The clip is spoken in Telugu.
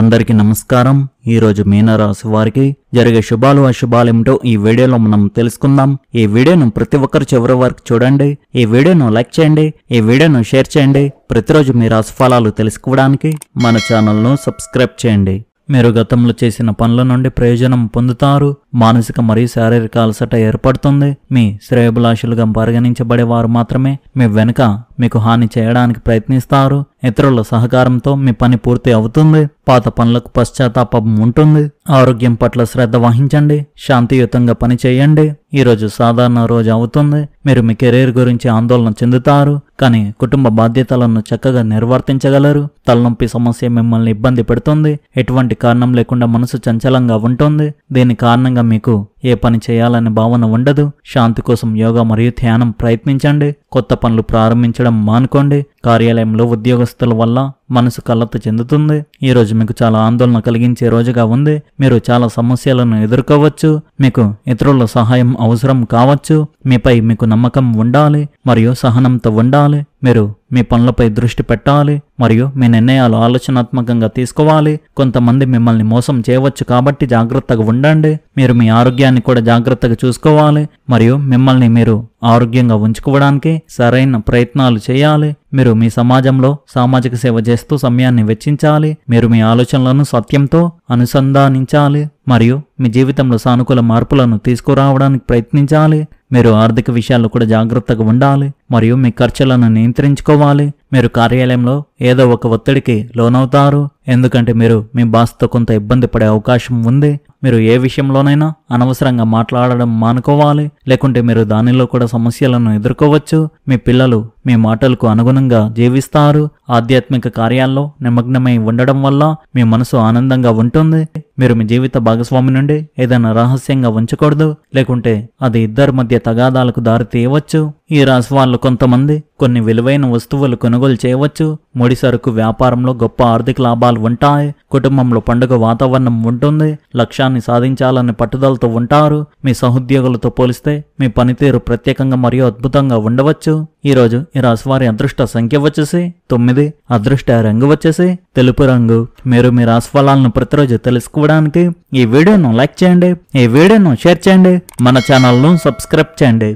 అందరికీ నమస్కారం ఈరోజు మీనరాశి వారికి జరిగే శుభాలు ఏమిటో ఈ వీడియోలో మనం తెలుసుకుందాం ఈ వీడియోను ప్రతి ఒక్కరు చివరి వరకు చూడండి ఈ వీడియోను లైక్ చేయండి ఈ వీడియోను షేర్ చేయండి ప్రతిరోజు మీ రాశి ఫలాలు తెలుసుకోవడానికి మన ఛానల్ను సబ్స్క్రైబ్ చేయండి మీరు గతంలో చేసిన పనుల నుండి ప్రయోజనం పొందుతారు మానసిక మరియు శారీరక అలసట ఏర్పడుతుంది మీ శ్రేయభిలాషులుగా పరిగణించబడే వారు మాత్రమే మీ వెనుక మీకు హాని చేయడానికి ప్రయత్నిస్తారు ఇతరుల సహకారంతో మీ పని పూర్తి అవుతుంది పాత పనులకు పశ్చాత్తాపం ఉంటుంది ఆరోగ్యం పట్ల శ్రద్ధ వహించండి శాంతియుతంగా పని చేయండి ఈరోజు సాధారణ రోజు అవుతుంది మీరు మీ కెరీర్ గురించి ఆందోళన చెందుతారు కానీ కుటుంబ బాధ్యతలను చక్కగా నిర్వర్తించగలరు తలనొప్పి సమస్య మిమ్మల్ని ఇబ్బంది పెడుతుంది ఎటువంటి కారణం లేకుండా మనసు చంచలంగా ఉంటుంది దీని కారణంగా మీకు ఏ పని చేయాలనే భావన ఉండదు శాంతి కోసం యోగా మరియు ధ్యానం ప్రయత్నించండి కొత్త పనులు ప్రారంభించడం మానుకోండి కార్యాలయంలో ఉద్యోగస్తుల వల్ల మనసు కలత చెందుతుంది ఈ రోజు మీకు చాలా ఆందోళన కలిగించే రోజుగా ఉంది మీరు చాలా సమస్యలను ఎదుర్కోవచ్చు మీకు ఇతరుల సహాయం అవసరం కావచ్చు మీపై మీకు నమ్మకం ఉండాలి మరియు సహనంతో ఉండాలి మీరు మీ పనులపై దృష్టి పెట్టాలి మరియు మీ నిర్ణయాలు ఆలోచనాత్మకంగా తీసుకోవాలి కొంతమంది మిమ్మల్ని మోసం చేయవచ్చు కాబట్టి జాగ్రత్తగా ఉండండి మీరు మీ ఆరోగ్యాన్ని కూడా జాగ్రత్తగా చూసుకోవాలి మరియు మిమ్మల్ని మీరు ఆరోగ్యంగా ఉంచుకోవడానికి సరైన ప్రయత్నాలు చేయాలి మీరు మీ సమాజంలో సామాజిక సేవ చేస్తూ సమయాన్ని వెచ్చించాలి మీరు మీ ఆలోచనలను సత్యంతో అనుసంధానించాలి మరియు మీ జీవితంలో సానుకూల మార్పులను తీసుకురావడానికి ప్రయత్నించాలి మీరు ఆర్థిక విషయాల్లో కూడా జాగ్రత్తగా ఉండాలి మరియు మీ ఖర్చులను నియంత్రించుకోవాలి చేసుకోవాలి మీరు కార్యాలయంలో ఏదో ఒక ఒత్తిడికి లోనవుతారు ఎందుకంటే మీరు మీ బాస్తో కొంత ఇబ్బంది పడే అవకాశం ఉంది మీరు ఏ విషయంలోనైనా అనవసరంగా మాట్లాడడం మానుకోవాలి లేకుంటే మీరు దానిలో కూడా సమస్యలను ఎదుర్కోవచ్చు మీ పిల్లలు మీ మాటలకు అనుగుణంగా జీవిస్తారు ఆధ్యాత్మిక కార్యాల్లో నిమగ్నమై ఉండడం వల్ల మీ మనసు ఆనందంగా ఉంటుంది మీరు మీ జీవిత భాగస్వామి నుండి ఏదైనా రహస్యంగా ఉంచకూడదు లేకుంటే అది ఇద్దరి మధ్య తగాదాలకు దారి తీయవచ్చు ఈ రాశి కొంతమంది కొన్ని విలువైన వస్తువులు కొనుగోలు చేయవచ్చు ముడి సరుకు వ్యాపారంలో గొప్ప ఆర్థిక లాభాలు ఉంటాయి కుటుంబంలో పండుగ వాతావరణం ఉంటుంది లక్ష్యాన్ని సాధించాలనే పట్టుదలతో ఉంటారు మీ సహోద్యోగులతో పోలిస్తే మీ పనితీరు ప్రత్యేకంగా మరియు అద్భుతంగా ఉండవచ్చు ఈరోజు ఈ రాశివారి వారి అదృష్ట సంఖ్య వచ్చేసి తొమ్మిది అదృష్ట రంగు వచ్చేసి తెలుపు రంగు మీరు మీ రాశి ఫలాలను ప్రతిరోజు తెలుసుకోవడానికి ఈ వీడియోను లైక్ చేయండి ఈ వీడియోను షేర్ చేయండి మన ఛానల్ను సబ్స్క్రైబ్ చేయండి